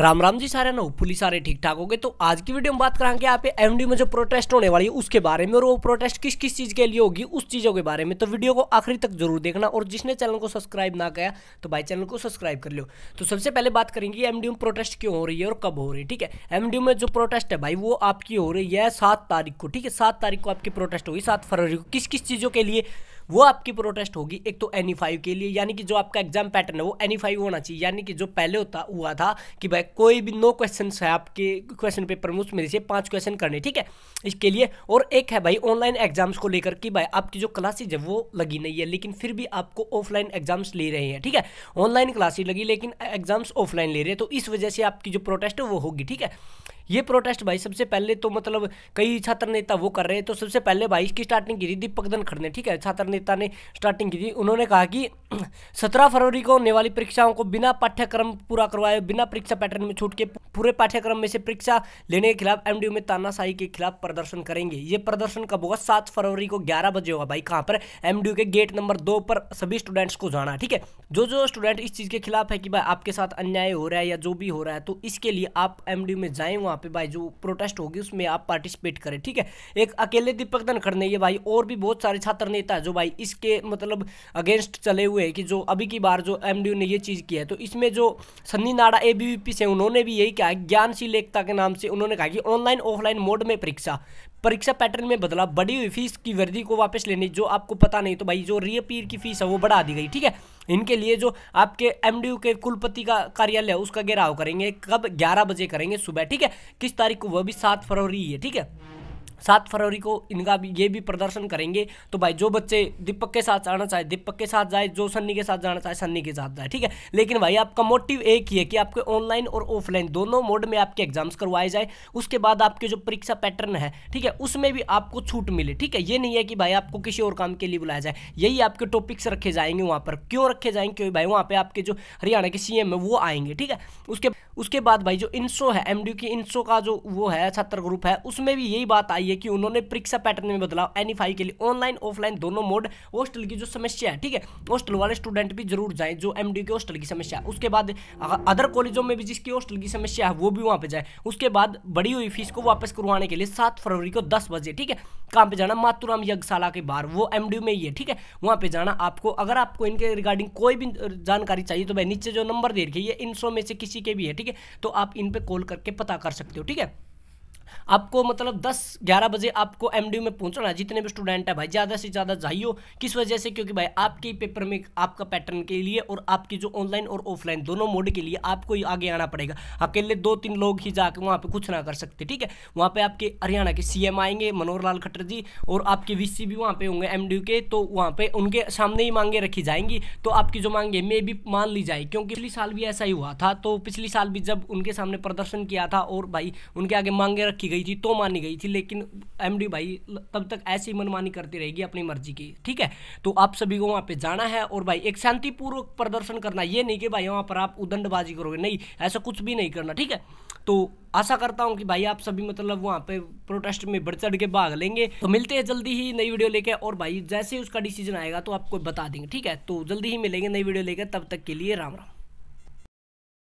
राम राम जी सारे ना पुलिस सारे ठीक ठाक हो गए तो आज की वीडियो में बात कराएंगे यहाँ पे एमडी में जो प्रोटेस्ट होने वाली है उसके बारे में और वो प्रोटेस्ट किस किस चीज़ के लिए होगी उस चीज़ों के बारे में तो वीडियो को आखिरी तक जरूर देखना और जिसने चैनल को सब्सक्राइब ना किया तो भाई चैनल को सब्सक्राइब कर लो तो सबसे पहले बात करेंगे एम में प्रोटेस्ट क्यों हो रही है और कब हो रही है ठीक है एम में जो प्रोटेस्ट है भाई वो आपकी हो रही है सात तारीख को ठीक है सात तारीख को आपकी प्रोटेस्ट होगी सात फरवरी को किस किस चीज़ों के लिए वो आपकी प्रोटेस्ट होगी एक तो एनी फाइव e के लिए यानी कि जो आपका एग्जाम पैटर्न है वो एनी फाइव e होना चाहिए यानी कि जो पहले होता हुआ था कि भाई कोई भी नो क्वेश्चन है आपके क्वेश्चन पेपर में उसमें से पाँच क्वेश्चन करने ठीक है इसके लिए और एक है भाई ऑनलाइन एग्जाम्स को लेकर कि भाई आपकी जो क्लासेज है वो लगी नहीं है लेकिन फिर भी आपको ऑफलाइन एग्जाम्स ले रहे हैं ठीक है ऑनलाइन क्लासेज लगी लेकिन एग्जाम्स ऑफलाइन ले रहे हैं तो इस वजह से आपकी जो प्रोटेस्ट है वो होगी ठीक है ये प्रोटेस्ट भाई सबसे पहले तो मतलब कई छात्र नेता वो कर रहे हैं तो सबसे पहले भाई इसकी स्टार्टिंग की थी दीपक धनखड़ ने ठीक है छात्र नेता ने स्टार्टिंग की थी उन्होंने कहा कि सत्रह फरवरी को होने वाली परीक्षाओं को बिना पाठ्यक्रम पूरा करवाए बिना परीक्षा पैटर्न में छूट के पूरे पाठ्यक्रम में से परीक्षा लेने के खिलाफ एम में तानाशाही के खिलाफ प्रदर्शन करेंगे ये प्रदर्शन कब होगा सात फरवरी को ग्यारह बजे होगा भाई कहाँ पर एम के गेट नंबर दो पर सभी स्टूडेंट्स को जाना ठीक है जो जो स्टूडेंट इस चीज़ के खिलाफ है कि भाई आपके साथ अन्याय हो रहा है या जो भी हो रहा है तो इसके लिए आप एम में जाएं वहाँ यहाँ पे भाई जो प्रोटेस्ट होगी उसमें आप पार्टिसिपेट करें ठीक है एक अकेले दीपक धनखड़ ने ये भाई और भी बहुत सारे छात्र नेता है जो भाई इसके मतलब अगेंस्ट चले हुए हैं कि जो अभी की बार जो एम ने ये चीज़ की है तो इसमें जो सन्नी नाडा ए से उन्होंने भी यही कहा ज्ञानशील एकता के नाम से उन्होंने कहा कि ऑनलाइन ऑफलाइन मोड में परीक्षा परीक्षा पैटर्न में बदलाव बढ़ी हुई फीस की वृद्धि को वापस लेने जो आपको पता नहीं तो भाई जो रीअपीयर की फीस है वो बढ़ा दी गई ठीक है इनके लिए जो आपके एम के कुलपति का कार्यालय है उसका घेराव करेंगे कब ग्यारह बजे करेंगे सुबह ठीक है किस तारीख को वह भी सात फरवरी है ठीक है सात फरवरी को इनका भी ये भी प्रदर्शन करेंगे तो भाई जो बच्चे दीपक के साथ जाना चाहे दीपक के साथ जाए जो सन्नी के साथ जाना चाहे सन्नी के साथ जाए ठीक है लेकिन भाई आपका मोटिव एक ही है कि आपके ऑनलाइन और ऑफलाइन दोनों मोड में आपके एग्जाम्स करवाए जाए उसके बाद आपके जो परीक्षा पैटर्न है ठीक है उसमें भी आपको छूट मिले ठीक है ये नहीं है कि भाई आपको किसी और काम के लिए बुलाया जाए यही आपके टॉपिक्स रखे जाएंगे वहाँ पर क्यों रखे जाएंगे क्योंकि भाई वहाँ पर आपके जो हरियाणा के सी है वो आएंगे ठीक है उसके उसके बाद भाई जो इंसो है एम की इंसो का जो वो है छात्र ग्रुप है उसमें भी यही बात आई है कि उन्होंने परीक्षा पैटर्न में बदलाव एन के लिए ऑनलाइन ऑफलाइन दोनों मोड हॉस्टल की जो समस्या है ठीक है हॉस्टल वाले स्टूडेंट भी जरूर जाए जो एम के हॉस्टल की समस्या है उसके बाद अदर कॉलेजों में भी जिसकी हॉस्टल की समस्या है वो भी वहाँ पर जाए उसके बाद बड़ी हुई फीस को वापस करवाने के लिए सात फरवरी को दस बजे ठीक है कहाँ पर जाना मातुराम यज्ञशाला के बाहर वो एम में ही है ठीक है वहाँ पर जाना आपको अगर आपको इनके रिगार्डिंग कोई भी जानकारी चाहिए तो भाई नीचे जो नंबर दे रखी है इन सौ में से किसी के भी है ठीक है तो आप इन पर कॉल करके पता कर सकते हो ठीक है आपको मतलब दस ग्यारह बजे आपको एम में पहुँचना जितने भी स्टूडेंट है भाई ज़्यादा से ज़्यादा जाइयो किस वजह से क्योंकि भाई आपके पेपर में आपका पैटर्न के लिए और आपकी जो ऑनलाइन और ऑफलाइन दोनों मोड के लिए आपको ही आगे आना पड़ेगा अकेले दो तीन लोग ही जाकर वहाँ पर कुछ ना कर सकते ठीक है वहाँ पर आपके हरियाणा के सी आएंगे मनोहर लाल खट्टर जी और आपके वी भी वहाँ पर होंगे एम के तो वहाँ पर उनके सामने ही मांगे रखी जाएंगी तो आपकी जो मांगे मे भी मान ली जाए क्योंकि पिछली साल भी ऐसा ही हुआ था तो पिछली साल भी जब उनके सामने प्रदर्शन किया था और भाई उनके आगे मांगे रखी गई गई थी तो मानी गई थी लेकिन एम भाई तब तक ऐसी मनमानी करती रहेगी अपनी मर्जी की ठीक है तो आप सभी को वहाँ पर जाना है और भाई एक शांतिपूर्वक प्रदर्शन करना ये नहीं कि भाई वहाँ पर आप उदंडबाजी करोगे नहीं ऐसा कुछ भी नहीं करना ठीक है तो आशा करता हूँ कि भाई आप सभी मतलब वहाँ पे प्रोटेस्ट में बढ़ चढ़ के भाग लेंगे तो मिलते हैं जल्दी ही नई वीडियो लेके और भाई जैसे ही उसका डिसीजन आएगा तो आपको बता देंगे ठीक है तो जल्दी ही मिलेंगे नई वीडियो लेकर तब तक के लिए राम राम